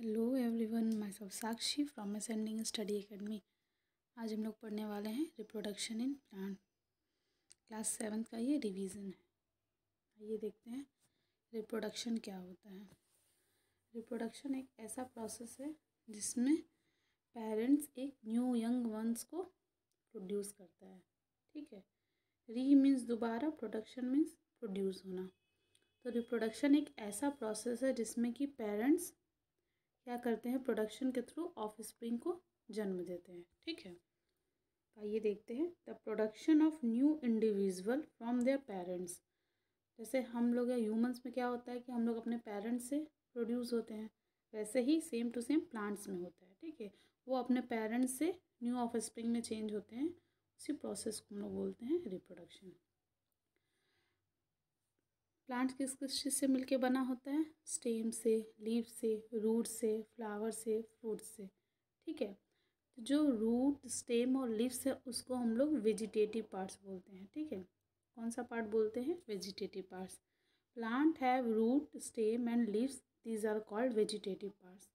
hello everyone मैं सब Sakshi from ascending study academy आज हम लोग पढ़ने वाले हैं reproduction in plant class seventh का ये रिवीजन है आइए देखते हैं रिप्रोडक्शन क्या होता है रिप्रोडक्शन एक ऐसा प्रोसेस है जिसमें पेरेंट्स एक न्यू यंग वंस को प्रोड्यूस करता है ठीक है री मीन्स दोबारा प्रोडक्शन मीन्स प्रोड्यूस होना तो रिप्रोडक्शन एक ऐसा प्रोसेस है जिसमें कि पेरेंट्स क्या करते हैं प्रोडक्शन के थ्रू ऑफ स्प्रिंग को जन्म देते हैं ठीक है तो आइए देखते हैं the production of new individual from their parents जैसे हम लोग या ह्यूमंस में क्या होता है कि हम लोग अपने पेरेंट्स से प्रोड्यूस होते हैं वैसे ही सेम टू सेम प्लांट्स में होता है ठीक है वो अपने पेरेंट्स से न्यू ऑफ स्प्रिंग में चेंज होते हैं इसी प्रोसेस को हम लोग बोलते हैं रिप्रोडक्शन प्लांट किस किस चीज़ से मिलके बना होता है स्टेम से लीव से रूट से फ्लावर से फ्रूट से ठीक है तो जो रूट स्टेम और लीव्स है उसको हम लोग वेजिटेटिव पार्ट्स बोलते हैं ठीक है कौन सा पार्ट बोलते हैं vegetative parts plant have root stem and leaves these are called vegetative parts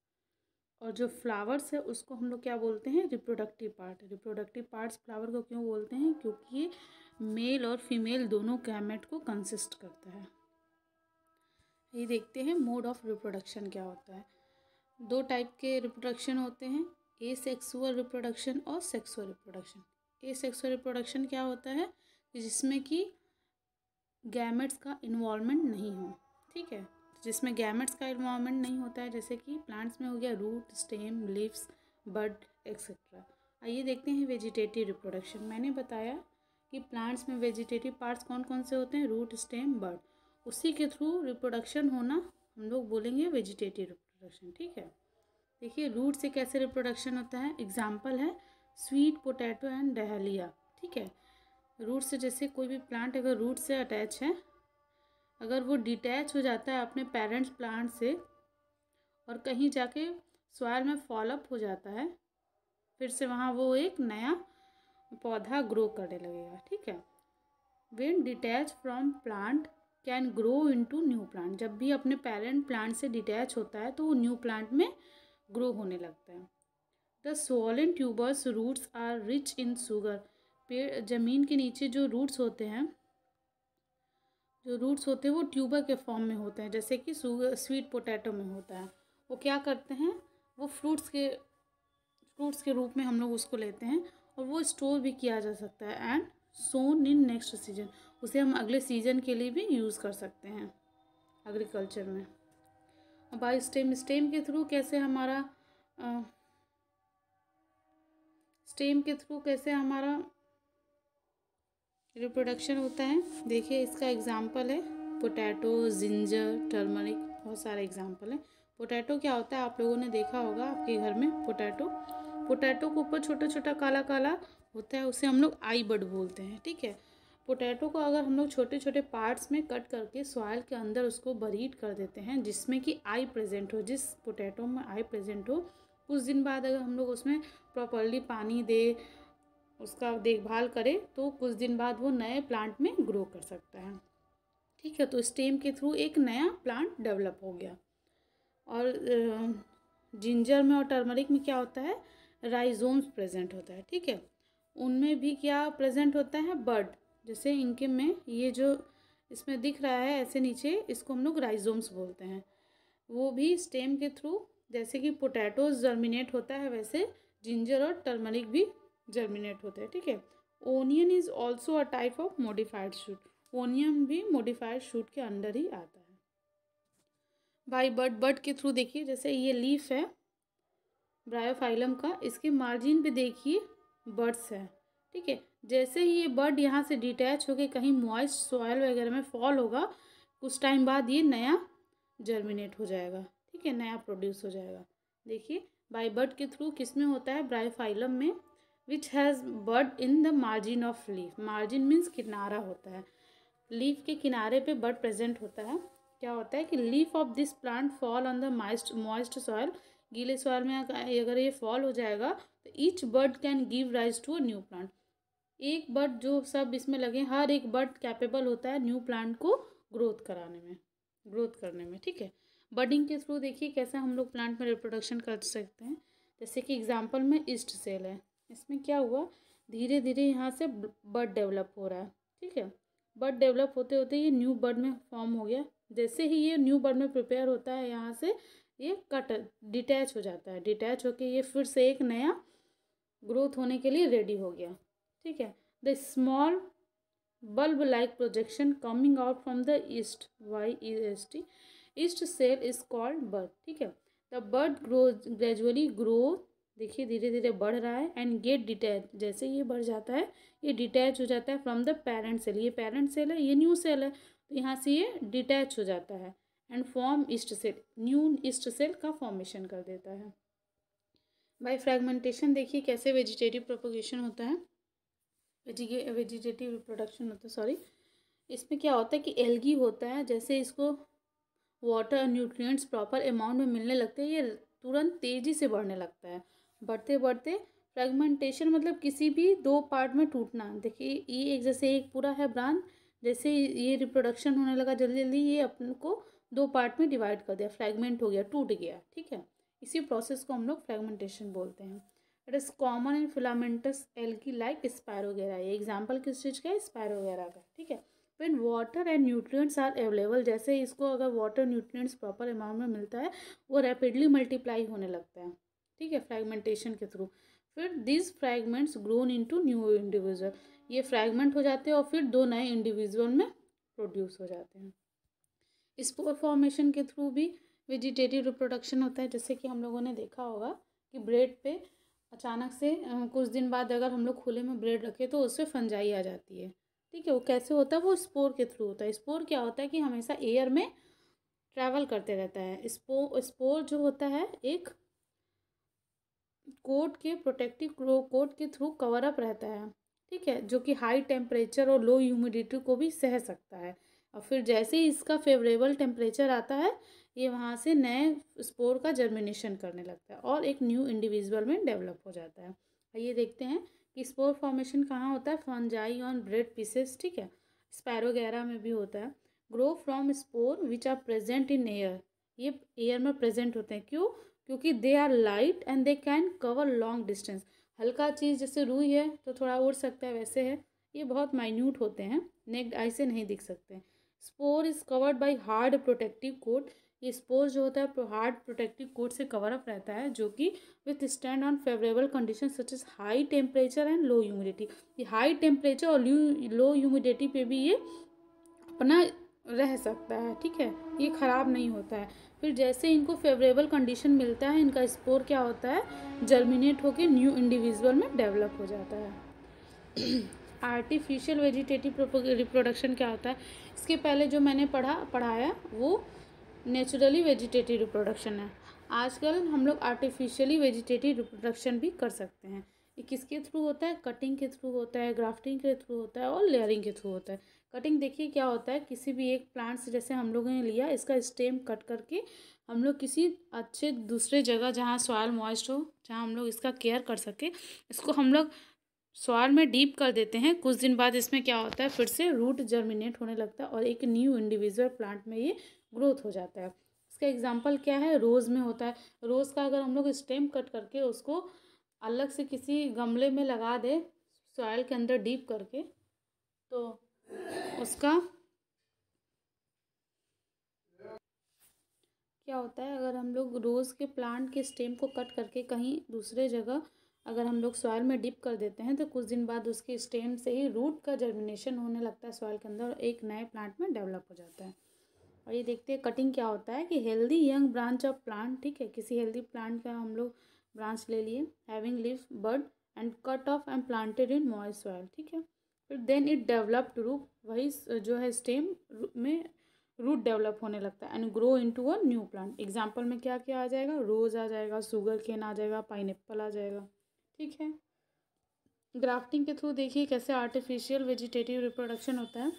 और जो फ्लावर्स है उसको हम लोग क्या बोलते हैं reproductive part reproductive parts flower को क्यों बोलते हैं क्योंकि ये मेल और फीमेल दोनों गैमेट को कंसिस्ट करता है ये देखते हैं मोड ऑफ रिप्रोडक्शन क्या होता है दो टाइप के रिप्रोडक्शन होते हैं ए सेक्सुअल रिप्रोडक्शन और sexual reproduction asexual reproduction क्या होता है जिसमें कि गैमेट्स का इन्वॉलमेंट नहीं हो ठीक है जिसमें गैमेट्स का इन्वॉलमेंट नहीं होता है जैसे कि प्लांट्स में हो गया root stem leaves bud etcetera आइए देखते हैं वेजिटेटिव रिप्रोडक्शन मैंने बताया कि प्लांट्स में वेजिटेटिव पार्ट्स कौन कौन से होते हैं रूट स्टेम बर्ड उसी के थ्रू रिप्रोडक्शन होना हम लोग बोलेंगे वेजिटेटिव रिप्रोडक्शन ठीक है देखिए रूट से कैसे रिप्रोडक्शन होता है एग्जाम्पल है स्वीट पोटैटो एंड डहलिया ठीक है रूट से जैसे कोई भी प्लांट अगर रूट से अटैच है अगर वो डिटैच हो जाता है अपने पेरेंट्स प्लांट से और कहीं जाके सॉयल में फॉलअप हो जाता है फिर से वहाँ वो एक नया पौधा ग्रो करने लगेगा ठीक है when detach from plant can grow into new plant जब भी अपने पेरेंट प्लांट से डिटैच होता है तो वो न्यू प्लांट में ग्रो होने लगता है the swollen tubers roots are rich in sugar पेड़ ज़मीन के नीचे जो रूट्स होते हैं जो रूट्स होते हैं वो ट्यूबर के फॉर्म में होते हैं जैसे कि स्वीट पोटैटो में होता है वो क्या करते हैं वो फ्रूट्स के फ्रूट्स के रूप में हम लोग उसको लेते हैं और वो स्टोर भी किया जा सकता है and sown in next season उसे हम अगले सीजन के लिए भी यूज़ कर सकते हैं एग्रीकल्चर में अब बाई स्टेम स्टेम के थ्रू कैसे हमारा आ, स्टेम के थ्रू कैसे हमारा रिप्रोडक्शन होता है देखिए इसका एग्ज़ाम्पल है पोटैटो जिंजर टर्मरिक बहुत सारे एग्जाम्पल हैं पोटैटो क्या होता है आप लोगों ने देखा होगा आपके घर में पोटैटो पोटैटो के ऊपर छोटा छोटा काला काला होता है उसे हम लोग आई बड बोलते हैं ठीक है पोटैटो को अगर हम लोग छोटे छोटे पार्ट्स में कट करके सॉयल के अंदर उसको बरीड कर देते हैं जिसमें कि आई प्रेजेंट हो जिस पोटैटो में आई प्रेजेंट हो कुछ दिन बाद अगर हम लोग उसमें प्रॉपरली पानी दे उसका देखभाल करें तो कुछ दिन बाद वो नए प्लांट में ग्रो कर सकता है ठीक है तो स्टेम के थ्रू एक नया प्लांट डेवलप हो गया और जिंजर में और टर्मरिक में क्या होता है राइजोम्स प्रेजेंट होता है ठीक है उनमें भी क्या प्रेजेंट होता है बर्ड जैसे इनके में ये जो इसमें दिख रहा है ऐसे नीचे इसको हम लोग राइजोम्स बोलते हैं वो भी स्टेम के थ्रू जैसे कि पोटैटोज जर्मिनेट होता है वैसे जिंजर और टर्मरिक भी जर्मिनेट होते हैं ठीक है onion is also a type of modified shoot onion भी मोडिफाइड शूट के अंडर ही आता है भाई बर्ड बर्ड के थ्रू देखिए जैसे ये लीफ है ब्रायोफाइलम का इसके मार्जिन पे देखिए बर्ड्स हैं ठीक है जैसे ही ये बर्ड यहाँ से डिटैच होकर कहीं मॉइस्ट सॉयल वगैरह में फॉल होगा कुछ टाइम बाद ये नया जर्मिनेट हो जाएगा ठीक है नया प्रोड्यूस हो जाएगा देखिए बाई बर्ड के थ्रू किस में होता है ब्रायोफाइलम में which has bud in the margin of leaf margin means किनारा होता है लीफ के किनारे पे बर्ड प्रेजेंट होता है क्या होता है कि leaf of this plant fall on the moist moist soil गीले सॉयल में अगर ये फॉल हो जाएगा तो each bud can give rise to a new plant एक बर्ड जो सब इसमें लगे हर एक बर्ड कैपेबल होता है न्यू प्लांट को ग्रोथ कराने में ग्रोथ करने में ठीक है बर्डिंग के थ्रू देखिए कैसे हम लोग प्लांट में रिप्रोडक्शन कर सकते हैं जैसे कि एग्जाम्पल में ईस्ट सेल है इसमें क्या हुआ धीरे धीरे यहाँ से बर्ड डेवलप हो रहा है ठीक है बर्ड डेवलप होते होते ये न्यू बर्ड में फॉर्म हो गया जैसे ही ये न्यू बर्ड में प्रिपेयर होता है यहाँ से ये कट डिटैच हो जाता है डिटैच होके ये फिर से एक नया ग्रोथ होने के लिए रेडी हो गया ठीक है the small bulb like projection coming out from the yeast Y E S T yeast cell is called bud ठीक है the bud grow gradually growth देखिए धीरे धीरे बढ़ रहा है एंड गेट डिटैच जैसे ये बढ़ जाता है ये डिटैच हो जाता है फ्रॉम द पेरेंट सेल ये पेरेंट सेल है ये न्यू सेल है तो यहाँ से ये डिटैच हो जाता है and form yeast cell new yeast cell का फॉर्मेशन कर देता है बाय फ्रेगमेंटेशन देखिए कैसे वेजिटेटिव प्रोपोगेशन होता है वेजिटेटिव रिप्रोडक्शन होता है सॉरी इसमें क्या होता है कि एलगी होता है जैसे इसको वाटर न्यूट्रिएंट्स प्रॉपर अमाउंट में मिलने लगते हैं ये तुरंत तेज़ी से बढ़ने लगता है बढ़ते बढ़ते फ्रेगमेंटेशन मतलब किसी भी दो पार्ट में टूटना देखिए ये एक जैसे एक पूरा है ब्रांच जैसे ये रिप्रोडक्शन होने लगा जल्दी जल्दी ये अपन को दो पार्ट में डिवाइड कर दिया फ्रेगमेंट हो गया टूट गया ठीक है इसी प्रोसेस को हम लोग फ्रेगमेंटेशन बोलते हैं it is common in filamentous algae like spirogyra ये एग्जाम्पल किस चीज़ का है स्पायरोगेरा का ठीक है when water and nutrients are available जैसे इसको अगर वाटर न्यूट्रिएंट्स प्रॉपर अमाउंट में मिलता है वो रैपिडली मल्टीप्लाई होने लगता है ठीक है फ्रेगमेंटेशन के थ्रू फिर this fragments grown into new individual ये फ्रेगमेंट हो जाते हैं और फिर दो नए इंडिविजुअल में प्रोड्यूस हो जाते हैं स्पोर फॉर्मेशन के थ्रू भी वेजिटेटिव रिप्रोडक्शन होता है जैसे कि हम लोगों ने देखा होगा कि ब्रेड पे अचानक से कुछ दिन बाद अगर हम लोग खुले में ब्रेड रखें तो पर फंजाई आ जाती है ठीक है वो कैसे होता है वो स्पोर के थ्रू होता है स्पोर क्या होता है कि हमेशा एयर में ट्रैवल करते रहता है स्पो स्पोर जो होता है एक कोट के प्रोटेक्टिव कोट के थ्रू कवर अप रहता है ठीक है जो कि हाई टेम्परेचर और लो ह्यूमिडिटी को भी सह सकता है और फिर जैसे ही इसका फेवरेबल टेम्परेचर आता है ये वहाँ से नए स्पोर का जर्मिनेशन करने लगता है और एक न्यू इंडिविजुअल में डेवलप हो जाता है ये देखते हैं कि स्पोर फॉर्मेशन कहाँ होता है फंजाई ऑन ब्रेड पीसेस ठीक है स्पैरोगैरा में भी होता है grow from spore which are present in air ये एयर में प्रेजेंट होते हैं क्यों क्योंकि they are light and they can cover long distance हल्का चीज़ जैसे रुई है तो थोड़ा उड़ सकता है वैसे है ये बहुत माइन्यूट होते हैं नेक्ड आई से नहीं दिख सकते हैं spore is covered by hard protective coat ये स्पोर जो होता है हार्ड प्रोटेक्टिव कोट से कवर अप रहता है जो कि withstand unfavourable condition such as high temperature and low humidity ये हाई टेम्परेचर और लो ह्यूमिडिटी पे भी ये अपना रह सकता है ठीक है ये ख़राब नहीं होता है फिर जैसे इनको फेवरेबल कंडीशन मिलता है इनका स्पोर क्या होता है जर्मिनेट होकर न्यू इंडिविजुअल में डेवलप हो जाता है आर्टिफिशियल वेजिटेटिव रिप्रोडक्शन क्या होता है इसके पहले जो मैंने पढ़ा पढ़ाया वो नेचुरली वेजिटेटिव रिप्रोडक्शन है आजकल हम लोग आर्टिफिशियली वेजिटेटिव रिप्रोडक्शन भी कर सकते हैं ये किसके थ्रू होता है कटिंग के थ्रू होता है ग्राफ्टिंग के थ्रू होता है और लेयरिंग के थ्रू होता है कटिंग देखिए क्या होता है किसी भी एक प्लांट से जैसे हम लोगों ने लिया इसका स्टेम कट करके हम लोग किसी अच्छे दूसरे जगह जहाँ सॉयल मॉइस्ट हो जहाँ हम लोग इसका केयर कर सके इसको हम लोग सॉयल में डीप कर देते हैं कुछ दिन बाद इसमें क्या होता है फिर से रूट जर्मिनेट होने लगता है और एक न्यू इंडिविजुअल प्लांट में ये ग्रोथ हो जाता है इसका एग्जाम्पल क्या है रोज़ में होता है रोज़ का अगर हम लोग स्टेम कट करके उसको अलग से किसी गमले में लगा दें सॉयल के अंदर डीप करके तो उसका क्या होता है अगर हम लोग रोज़ के प्लांट के स्टेम को कट करके कहीं दूसरे जगह अगर हम लोग सॉयल में डिप कर देते हैं तो कुछ दिन बाद उसके स्टेम से ही रूट का जर्मिनेशन होने लगता है सॉयल के अंदर और एक नए प्लांट में डेवलप हो जाता है और ये देखते हैं कटिंग क्या होता है कि healthy young branch of plant ठीक है किसी हेल्दी प्लांट का हम लोग ब्रांच ले लिए having leaf bud and cut off and planted in मॉय सॉयल ठीक है फिर देन इट डेवलप्ड रूप वही जो है स्टेम में रूट डेवलप होने लगता है and grow into a new plant example में क्या क्या आ जाएगा रोज़ आ जाएगा शुगर केन आ जाएगा पाइन आ जाएगा ठीक है ग्राफ्टिंग के थ्रू देखिए कैसे आर्टिफिशियल वेजिटेटिव रिप्रोडक्शन होता है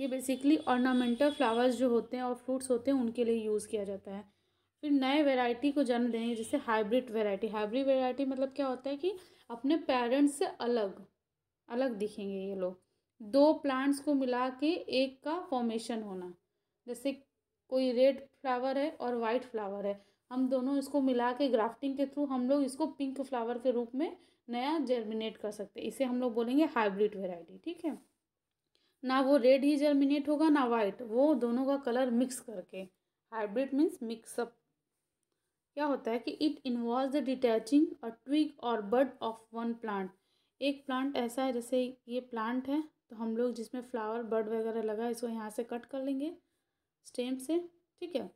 ये बेसिकली ऑर्नामेंटल फ्लावर्स जो होते हैं और फ्रूट्स होते हैं उनके लिए यूज़ किया जाता है फिर नए वेराइटी को जन्म देने जैसे हाइब्रिड वेराइटी हाइब्रिड वेराइटी मतलब क्या होता है कि अपने पेरेंट्स से अलग अलग दिखेंगे ये लोग दो प्लांट्स को मिला के एक का फॉर्मेशन होना जैसे कोई रेड फ्लावर है और वाइट फ्लावर है हम दोनों इसको मिला के ग्राफ्टिंग के थ्रू हम लोग इसको पिंक फ्लावर के रूप में नया जर्मिनेट कर सकते हैं इसे हम लोग बोलेंगे हाइब्रिड वेराइटी ठीक है ना वो रेड ही जर्मिनेट होगा ना वाइट वो दोनों का कलर मिक्स करके हाइब्रिड मीन्स मिक्सअप क्या होता है कि it involve the detaching a twig और बर्ड ऑफ वन प्लांट एक प्लांट ऐसा है जैसे ये प्लांट है तो हम लोग जिसमें फ्लावर बर्ड वगैरह लगा है इसको यहाँ से कट कर लेंगे स्टेम से ठीक है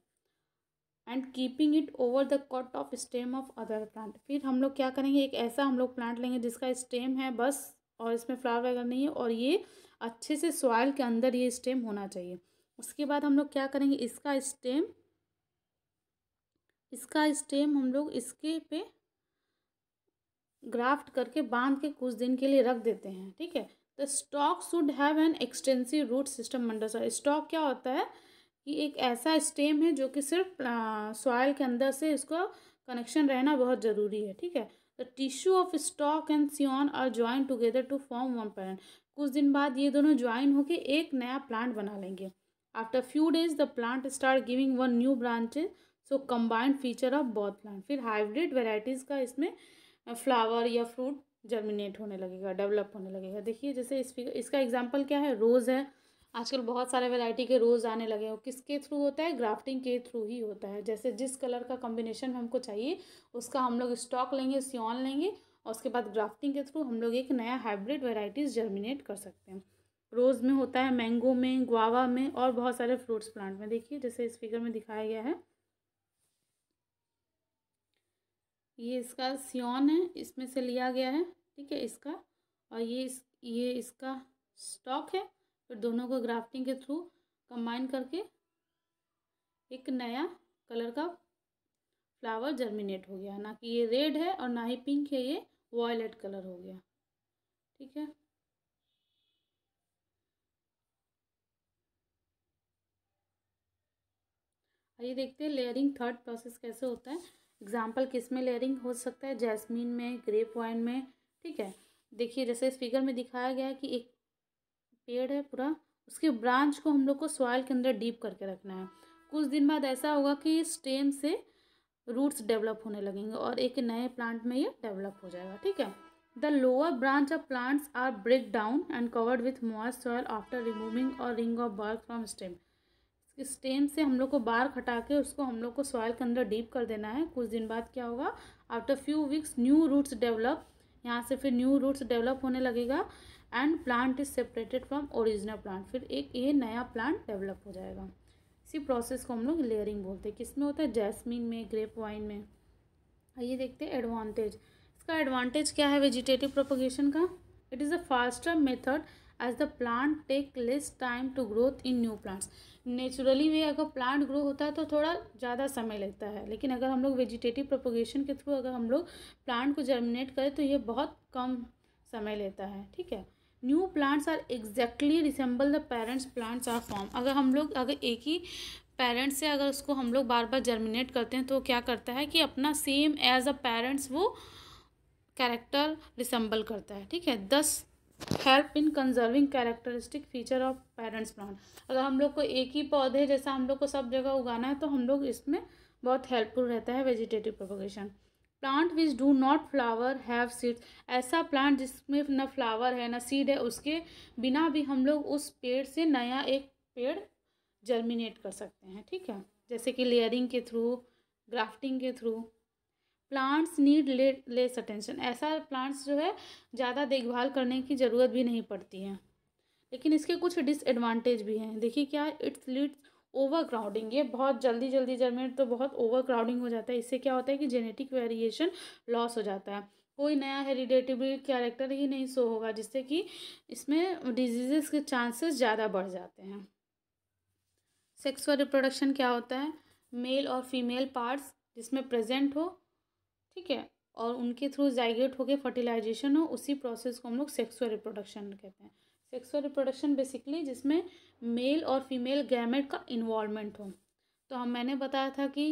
and keeping it over the cut off stem of other plant फिर हम लोग क्या करेंगे एक ऐसा हम लोग प्लांट लेंगे जिसका स्टेम है बस और इसमें फ्लावर वगैरह नहीं है और ये अच्छे से सॉइल के अंदर ये स्टेम होना चाहिए उसके बाद हम लोग क्या करेंगे इसका स्टेम इसका स्टेम हम लोग इसके पे ग्राफ्ट करके बांध के कुछ दिन के लिए रख देते हैं ठीक है तो stock should have an extensive root system under soil stock क्या होता है कि एक ऐसा स्टेम है जो कि सिर्फ सॉइल के अंदर से इसको कनेक्शन रहना बहुत ज़रूरी है ठीक है the tissue of stock and scion are join together to form one plant कुछ दिन बाद ये दोनों ज्वाइन होकर एक नया प्लांट बना लेंगे after few days the plant start giving one new branches so combined feature of both plant फिर हाइब्रिड वेराइटीज़ का इसमें फ्लावर या फ्रूट जर्मिनेट होने लगेगा डेवलप होने लगेगा देखिए जैसे इस इसका एग्जाम्पल क्या है रोज़ है आजकल बहुत सारे वैरायटी के रोज़ आने लगे हैं किसके थ्रू होता है ग्राफ्टिंग के थ्रू ही होता है जैसे जिस कलर का कॉम्बिनेशन हमको चाहिए उसका हम लोग स्टॉक लेंगे सियन लेंगे और उसके बाद ग्राफ्टिंग के थ्रू हम लोग एक नया हाइब्रिड वेराइटीज़ जर्मिनेट कर सकते हैं रोज़ में होता है मैंगो में गुआवा में और बहुत सारे फ्रूट्स प्लांट में देखिए जैसे इस फिगर में दिखाया गया है ये इसका सियोन है इसमें से लिया गया है ठीक है इसका और ये इस ये इसका स्टॉक है फिर दोनों को ग्राफ्टिंग के थ्रू कंबाइन करके एक नया कलर का फ्लावर जर्मिनेट हो गया ना कि ये रेड है और ना ही पिंक है ये वॉयलेट कलर हो गया ठीक है आइए देखते हैं लेयरिंग थर्ड प्रोसेस कैसे होता है एग्जाम्पल किस में लेयरिंग हो सकता है जैस्मिन में ग्रेप वाइन में ठीक है देखिए जैसे इस फिगर में दिखाया गया है कि एक पेड़ है पूरा उसके ब्रांच को हम लोग को सॉइल के अंदर डीप करके रखना है कुछ दिन बाद ऐसा होगा कि स्टेम से रूट्स डेवलप होने लगेंगे और एक नए प्लांट में ये डेवलप हो जाएगा ठीक है the lower branch of plants are break down and covered with moist soil after removing और ring of bark from stem stem से हम लोग को बाहर हटा के उसको हम लोग को सॉइल के अंदर डीप कर देना है कुछ दिन बाद क्या होगा after few weeks new roots develop यहाँ से फिर न्यू रूट्स डेवलप होने लगेगा and plant is separated from original plant फिर एक ये नया प्लांट डेवलप हो जाएगा इसी प्रोसेस को हम लोग लेयरिंग बोलते हैं किस में होता है जैस्मिन में ग्रेप वाइन में आइए देखते हैं एडवांटेज इसका एडवांटेज क्या है वेजिटेटिव प्रोपोगेशन का it is a faster method as the plant take less time to growth in new plants naturally way अगर प्लांट ग्रो होता है तो थोड़ा ज़्यादा समय लगता है लेकिन अगर हम लोग वेजिटेटिव प्रोपोगेशन के थ्रू अगर हम लोग प्लांट को जर्मिनेट करें तो ये बहुत कम समय लेता है ठीक है new plants are exactly resemble the parents plants are form अगर हम लोग अगर एक ही पेरेंट्स से अगर उसको हम लोग बार बार जर्मिनेट करते हैं तो क्या करता है कि अपना सेम एज अ पेरेंट्स वो कैरेक्टर रिसम्बल करता है ठीक है this help in conserving characteristic feature of parents plant अगर हम लोग को एक ही पौधे जैसा हम लोग को सब जगह उगाना है तो हम लोग इसमें बहुत हेल्पफुल रहता है vegetative propagation plant which do not flower have seeds ऐसा प्लांट जिसमें ना फ्लावर है ना सीड है उसके बिना भी हम लोग उस पेड़ से नया एक पेड़ जर्मिनेट कर सकते हैं ठीक है जैसे कि लेयरिंग के थ्रू ग्राफ्टिंग के थ्रू प्लांट्स नीड ले लेस अटेंशन ऐसा प्लांट्स जो है ज़्यादा देखभाल करने की ज़रूरत भी नहीं पड़ती है लेकिन इसके कुछ डिसएडवांटेज भी हैं देखिए क्या इट्स लीड्स ओवर क्राउडिंग ये बहुत जल्दी जल्दी जर्मेट तो बहुत ओवर क्राउडिंग हो जाता है इससे क्या होता है कि जेनेटिक वेरिएशन लॉस हो जाता है कोई नया हेरिडेटिबल कैरेक्टर ही नहीं शो होगा जिससे कि इसमें डिजीजेस के चांसेस ज़्यादा बढ़ जाते हैं सेक्सुअल रिप्रोडक्शन क्या होता है मेल और फीमेल पार्ट्स जिसमें प्रेजेंट हो ठीक है और उनके थ्रू जाइगेट होकर फर्टिलाइजेशन हो उसी प्रोसेस को हम लोग सेक्सुअल रिप्रोडक्शन कहते हैं सेक्सुअल रिप्रोडक्शन बेसिकली जिसमें मेल और फीमेल गैमेट का इन्वॉलमेंट हो तो हम मैंने बताया था कि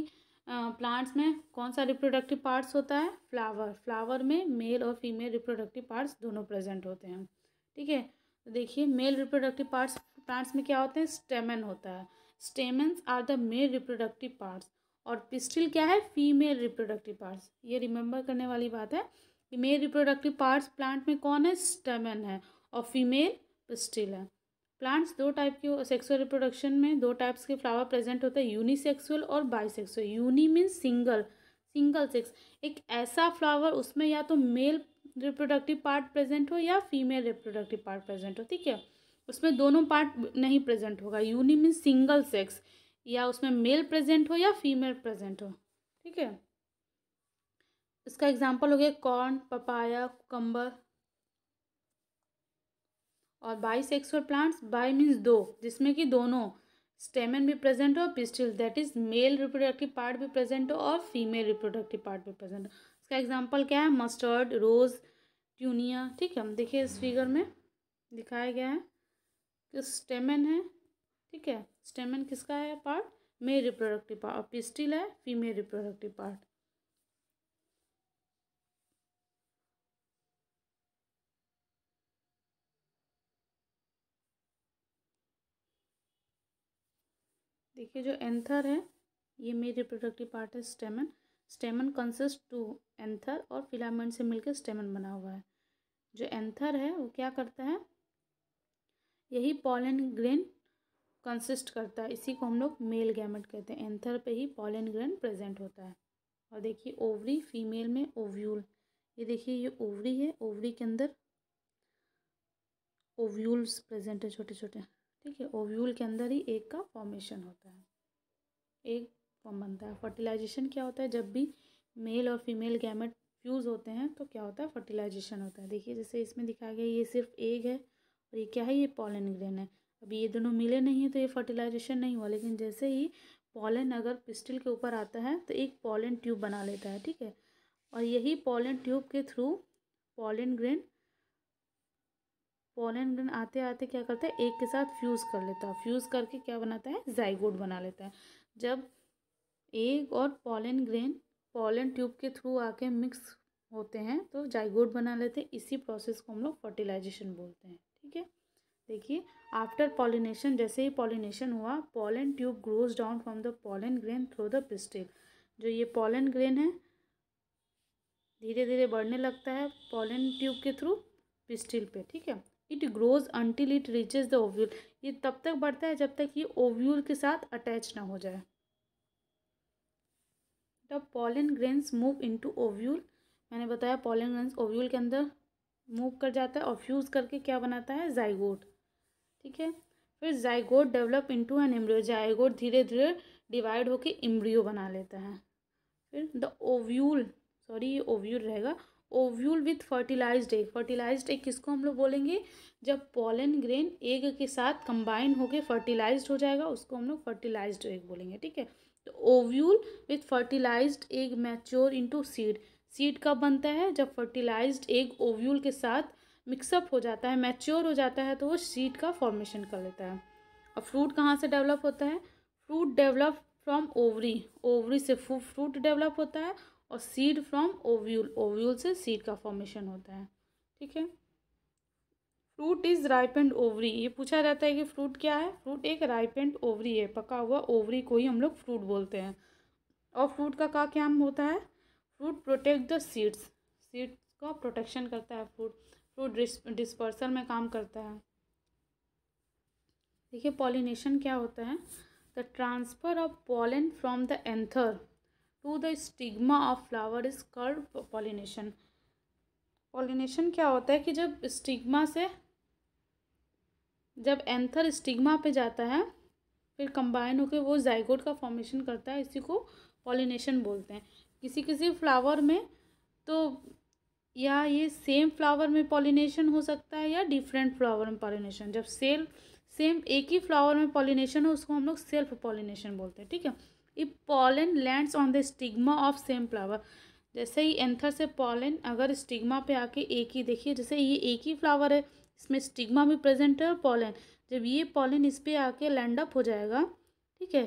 प्लांट्स में कौन सा रिप्रोडक्टिव पार्ट्स होता है फ्लावर फ्लावर में मेल और फीमेल रिप्रोडक्टिव पार्ट्स दोनों प्रेजेंट होते हैं ठीक है तो देखिए मेल रिप्रोडक्टिव पार्ट्स प्लांट्स में क्या होते हैं स्टेमन होता है stamens are the male reproductive parts और पिस्टिल क्या है फीमेल रिप्रोडक्टिव पार्ट्स ये रिमेंबर करने वाली बात है मेल रिप्रोडक्टिव पार्ट्स प्लांट में कौन है स्टेमन है और फीमेल पिस्टिल है प्लांट्स दो टाइप के सेक्सुअल रिप्रोडक्शन में दो टाइप्स के फ्लावर प्रेजेंट होते हैं यूनिसेक्सुअल और bisexual uni means single single sex एक ऐसा फ्लावर उसमें या तो मेल रिप्रोडक्टिव पार्ट प्रेजेंट हो या फीमेल रिप्रोडक्टिव पार्ट प्रेजेंट हो ठीक है उसमें दोनों पार्ट नहीं प्रेजेंट होगा यूनि मीन्स सिंगल सेक्स या उसमें मेल प्रेजेंट हो या फीमेल प्रेजेंट हो ठीक है इसका एग्जाम्पल हो गया कॉर्न पपाया कुकम्बर और bisexual plants bi means दो जिसमें कि दोनों स्टेमन भी प्रेजेंट हो pistil that is male reproductive part भी प्रेजेंट हो और फीमेल रिप्रोडक्टिव पार्ट भी प्रेजेंट हो इसका एग्जाम्पल क्या है मस्टर्ड रोज़ ट्यूनिया ठीक है हम देखिए इस फिगर में दिखाया गया है कि स्टेमन है ठीक है स्टेमन किसका है पार्ट मेल रिप्रोडक्टिव पार्ट और पिस्टिल है फीमेल रिप्रोडक्टिव पार्ट देखिए जो एंथर है ये मेल रिप्रोडक्टिव पार्ट है stamen stamen consist to anther और फिलामेंट से मिलकर स्टेमन बना हुआ है जो एंथर है वो क्या करता है यही पॉलन ग्रेन कंसिस्ट करता है इसी को हम लोग मेल गैमेट कहते हैं एंथर पे ही पॉलन ग्रहण प्रेजेंट होता है और देखिए ओवरी फीमेल में ओव्यूल ये देखिए ये ओवरी है ओवरी के अंदर ओव्यूल्स प्रेजेंट है छोटे छोटे ठीक है ओव्यूल के अंदर ही एक का फॉर्मेशन होता है एक फॉर्म बनता है फर्टिलाइजेशन क्या होता है जब भी मेल और फीमेल गैमेट फ्यूज़ होते हैं तो क्या होता है फर्टिलाइजेशन होता है देखिए जैसे इसमें दिखाया गया ये सिर्फ एग है और ये क्या है ये पॉलन ग्रेन है अभी ये दोनों मिले नहीं हैं तो ये फर्टिलाइजेशन नहीं हुआ लेकिन जैसे ही पॉलन अगर पिस्टल के ऊपर आता है तो एक पॉलन ट्यूब बना लेता है ठीक है और यही पॉलन ट्यूब के through pollen grain pollen grain आते आते क्या करता है एक के साथ फ्यूज़ कर लेता है फ्यूज़ करके क्या बनाता है जाइगोड बना लेता है जब एक और पॉलन ग्रेन पॉलन ट्यूब के थ्रू आके मिक्स होते हैं तो जाइगोड बना लेते हैं इसी प्रोसेस को हम लोग फर्टिलाइजेशन बोलते हैं ठीक है देखिए आफ्टर पॉलिनेशन जैसे ही पॉलिनेशन हुआ pollen tube grows down from the pollen grain through the pistil जो ये पॉलन ग्रेन है धीरे धीरे बढ़ने लगता है पॉलन ट्यूब के थ्रू पिस्टिल पे ठीक है it grows until it reaches the ovule ये तब तक बढ़ता है जब तक ये ओव्यूल के साथ अटैच ना हो जाए the pollen grains move into ovule मैंने बताया पॉलन ग्रेन्स ओव्यूल के अंदर मूव कर जाता है और फ्यूज़ करके क्या बनाता है जाइगोट ठीक है फिर zygote develop into an embryo zygote धीरे धीरे डिवाइड होके एम्ब्रियो बना लेता है फिर द ओव्यूल सॉरी ये ओव्यूल रहेगा ovule with fertilized egg fertilized egg किसको हम लोग बोलेंगे जब पॉलन ग्रेन एग के साथ कंबाइन होके फर्टिलाइज्ड हो जाएगा उसको हम लोग फर्टिलाइज एग बोलेंगे ठीक है तो ovule with fertilize egg mature into seed seed कब बनता है जब फर्टिलाइज्ड एग ओव्यूल के साथ मिक्सअप हो जाता है मैच्योर हो जाता है तो वो सीड का फॉर्मेशन कर लेता है अब फ्रूट कहाँ से डेवलप होता है fruit develop from ovary ovary से फ्रूट डेवलप होता है और सीड फ्रॉम ओव्यूल ओव्यूल से सीड का फॉर्मेशन होता है ठीक है फ्रूट इज़ राइपेंड ओवरी ये पूछा जाता है कि फ्रूट क्या है फ्रूट एक राइपेंड ओवरी है पका हुआ ओवरी को ही हम लोग फ्रूट बोलते हैं और फ्रूट का क्या क्या होता है fruit protect the seeds seeds का प्रोटेक्शन करता है फ्रूट टू तो डिस्पर्सल में काम करता है देखिए पॉलिनेशन क्या होता है the transfer of pollen from the anther to the stigma of flower is called pollination pollination क्या होता है कि जब स्टिग्मा से जब एंथर स्टिग्मा पे जाता है फिर कंबाइन होकर वो जाइगोड का फॉर्मेशन करता है इसी को पॉलिनेशन बोलते हैं किसी किसी फ्लावर में तो या ये सेम फ्लावर में पॉलिनेशन हो सकता है या डिफरेंट फ्लावर में पॉलिनेशन जब सेल सेम एक ही फ्लावर में पॉलिनेशन हो उसको हम लोग सेल्फ पॉलिनेशन बोलते हैं ठीक है if pollen lands on the stigma of same flower जैसे ही एंथर से पॉलन अगर स्टिग्मा पे आके एक ही देखिए जैसे ये एक ही फ्लावर है इसमें स्टिग्मा भी प्रेजेंट है और पॉलन जब ये पॉलन इस पर आके लैंड अप हो जाएगा ठीक है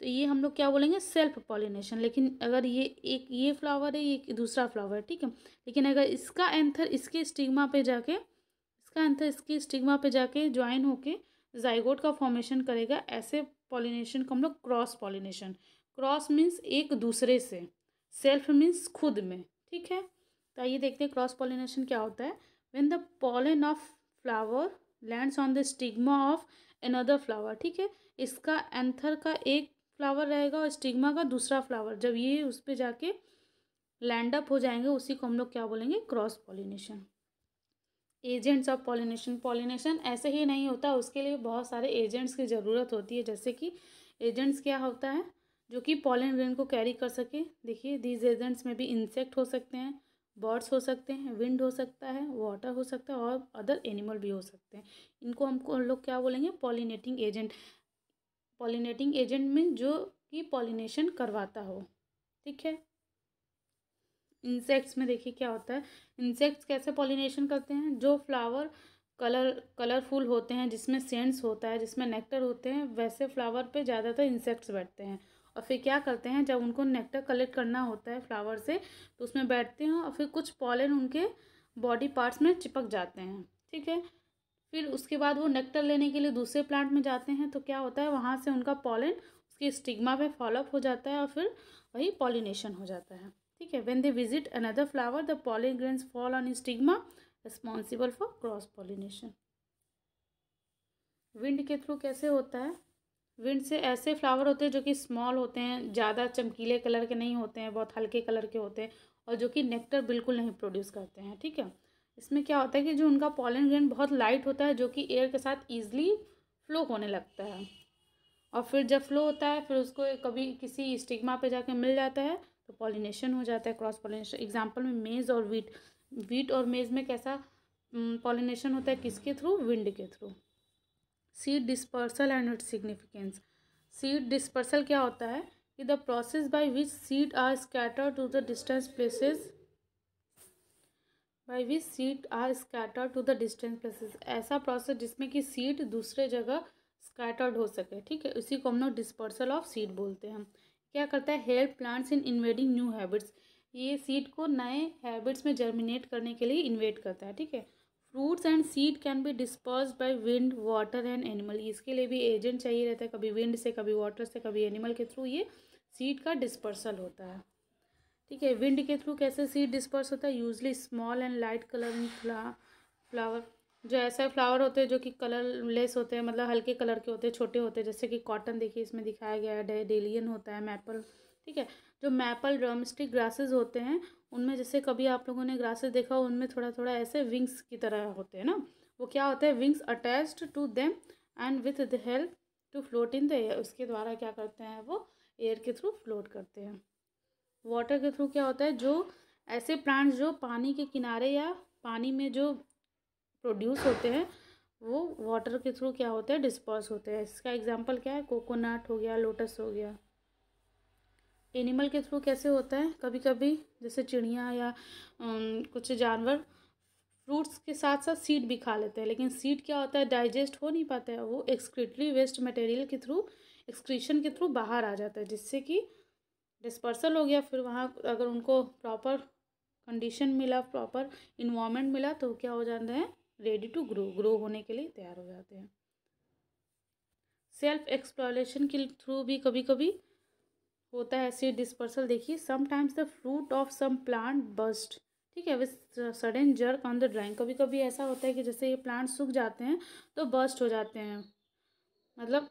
तो ये हम लोग क्या बोलेंगे सेल्फ पॉलिनेशन लेकिन अगर ये एक ये फ्लावर है ये दूसरा फ्लावर है ठीक है लेकिन अगर इसका एंथर इसके स्टिग्मा पे जाके इसका एंथर इसके स्टिग्मा पे जाके ज्वाइन होके जाइगोट का फॉर्मेशन करेगा ऐसे पॉलिनेशन को हम लोग क्रॉस पॉलिनेशन क्रॉस मीन्स एक दूसरे से सेल्फ मीन्स खुद में ठीक है तो आइए देखते हैं क्रॉस पॉलिनेशन क्या होता है when the pollen of flower lands on the stigma of another flower ठीक है इसका एंथर का एक फ्लावर रहेगा और स्टिग्मा का दूसरा फ्लावर जब ये उस पर जाके लैंड अप हो जाएंगे उसी को हम लोग क्या बोलेंगे cross pollination agents of pollination pollination ऐसे ही नहीं होता उसके लिए बहुत सारे एजेंट्स की ज़रूरत होती है जैसे कि एजेंट्स क्या होता है जो कि पॉलिन ग्रेन को कैरी कर सके देखिए दीज एजेंट्स में भी इंसेक्ट हो सकते हैं बर्ड्स हो सकते हैं विंड हो सकता है वाटर हो सकता है और अदर एनिमल भी हो सकते हैं इनको हमको हम लोग क्या बोलेंगे पॉलिनेटिंग एजेंट पॉलिनेटिंग एजेंट में जो कि पॉलिनेशन करवाता हो ठीक है इंसेक्ट्स में देखिए क्या होता है इंसेक्ट्स कैसे पॉलिनेशन करते हैं जो फ्लावर कलर कलरफुल होते हैं जिसमें सेंट्स होता है जिसमें नेक्टर होते हैं वैसे फ्लावर पे ज़्यादातर इंसेक्ट्स बैठते हैं और फिर क्या करते हैं जब उनको नेक्टर कलेक्ट करना होता है फ्लावर से तो उसमें बैठते हैं और फिर कुछ पॉलन उनके बॉडी पार्ट्स में चिपक जाते हैं ठीक है फिर उसके बाद वो नेक्टर लेने के लिए दूसरे प्लांट में जाते हैं तो क्या होता है वहाँ से उनका पॉलन उसके स्टिग्मा पे फॉलोअप हो जाता है और फिर वही पॉलिनेशन हो जाता है ठीक है when they visit another flower the pollen grains fall on stigma responsible for cross pollination wind के थ्रू कैसे होता है विंड से ऐसे फ्लावर होते हैं जो कि स्मॉल होते हैं ज़्यादा चमकीले कलर के नहीं होते हैं बहुत हल्के कलर के होते हैं और जो कि नेक्टर बिल्कुल नहीं प्रोड्यूस करते हैं ठीक है इसमें क्या होता है कि जो उनका पॉलन ग्रेन बहुत लाइट होता है जो कि एयर के साथ ईजिली फ्लो होने लगता है और फिर जब फ्लो होता है फिर उसको कभी किसी स्टिग्मा पे जाके मिल जाता है तो पॉलिनेशन हो जाता है क्रॉस पॉलिनेशन एग्जाम्पल में मेज़ और वीट वीट और मेज़ में कैसा पॉलिनेशन होता है किसके थ्रू विंड के through seed dispersal and its significance seed dispersal क्या होता है कि the process by which seed are scatter to the distance places by which seed are scattered to the distance places ऐसा process जिसमें कि seat दूसरे जगह स्कैटर्ड हो सके ठीक है इसी को हम लोग डिस्पर्सल ऑफ सीड बोलते हैं क्या करता है help plants in invading new habits ये सीड को नए हैबिट्स में जर्मिनेट करने के लिए इन्वेट करता है ठीक है fruits and seed can be disperse by wind water and animal इसके लिए भी एजेंट चाहिए रहता है कभी विंड से कभी वाटर से कभी एनिमल के थ्रू ये सीड का डिस्पर्सल होता है ठीक है विंड के थ्रू कैसे सीड डिस्पर्स होता है usually small and light colour फ्ला फ्लावर जो ऐसे फ्लावर होते हैं जो कि कलरलेस होते हैं मतलब हल्के कलर के होते हैं छोटे होते हैं जैसे कि कॉटन देखिए इसमें दिखाया गया है डेलियन होता है मैपल ठीक है जो मैपल ड्रमस्टिक ग्रासेस होते हैं उनमें जैसे कभी आप लोगों ने ग्रासेस देखा हो उनमें थोड़ा थोड़ा ऐसे विंग्स की तरह होते हैं ना वो क्या होते हैं wings attached to them and with the help to float in the air उसके द्वारा क्या करते हैं वो एयर के थ्रू फ्लोट करते हैं वाटर के थ्रू क्या होता है जो ऐसे प्लांट्स जो पानी के किनारे या पानी में जो प्रोड्यूस होते हैं वो वाटर के थ्रू क्या होते हैं डिस्पर्स होते हैं इसका एग्जांपल क्या है कोकोनट हो गया लोटस हो गया एनिमल के थ्रू कैसे होता है कभी कभी जैसे चिड़िया या कुछ जानवर फ्रूट्स के साथ साथ सीड भी खा लेते हैं लेकिन सीड क्या होता है डाइजेस्ट हो नहीं पाता है वो एक्सक्रीटली वेस्ट मटेरियल के थ्रू एक्सक्रीशन के थ्रू बाहर आ जाता है जिससे कि डिस्पर्सल हो गया फिर वहाँ अगर उनको प्रॉपर कंडीशन मिला प्रॉपर इन्वामेंट मिला तो क्या हो जाते हैं रेडी टू ग्रो ग्रो होने के लिए तैयार हो जाते हैं सेल्फ एक्सप्लोरेशन के थ्रू भी कभी कभी होता है सीड डिस्पर्सल देखिए sometimes the fruit of some plant burst ठीक है with sudden jerk on the drying कभी कभी ऐसा होता है कि जैसे ये प्लांट सूख जाते हैं तो बस्ट हो जाते हैं मतलब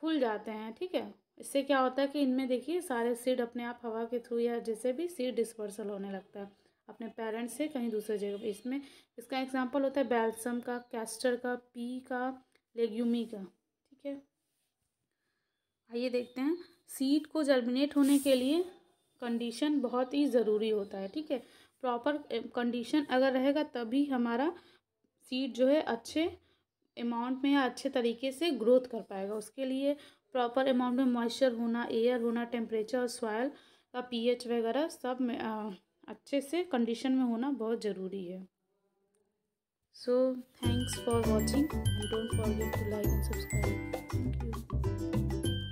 खुल जाते हैं ठीक है इससे क्या होता है कि इनमें देखिए सारे सीड अपने आप हवा के थ्रू या जैसे भी सीड डिस्पर्सल होने लगता है अपने पेरेंट्स से कहीं दूसरे जगह पर इसमें इसका एग्जाम्पल होता है बेल्सम का कैस्टर का पी का लेग्यूमी का ठीक है आइए देखते हैं सीड को जर्मिनेट होने के लिए कंडीशन बहुत ही ज़रूरी होता है ठीक है प्रॉपर कंडीशन अगर रहेगा तभी हमारा सीड जो है अच्छे अमाउंट में या अच्छे तरीके से ग्रोथ कर पाएगा उसके लिए प्रॉपर अमाउंट में मॉइस्चर होना एयर होना टेम्परेचर और सॉयल का पीएच वगैरह सब में आ, अच्छे से कंडीशन में होना बहुत ज़रूरी है so thanks for watching don't forget to like and subscribe thank you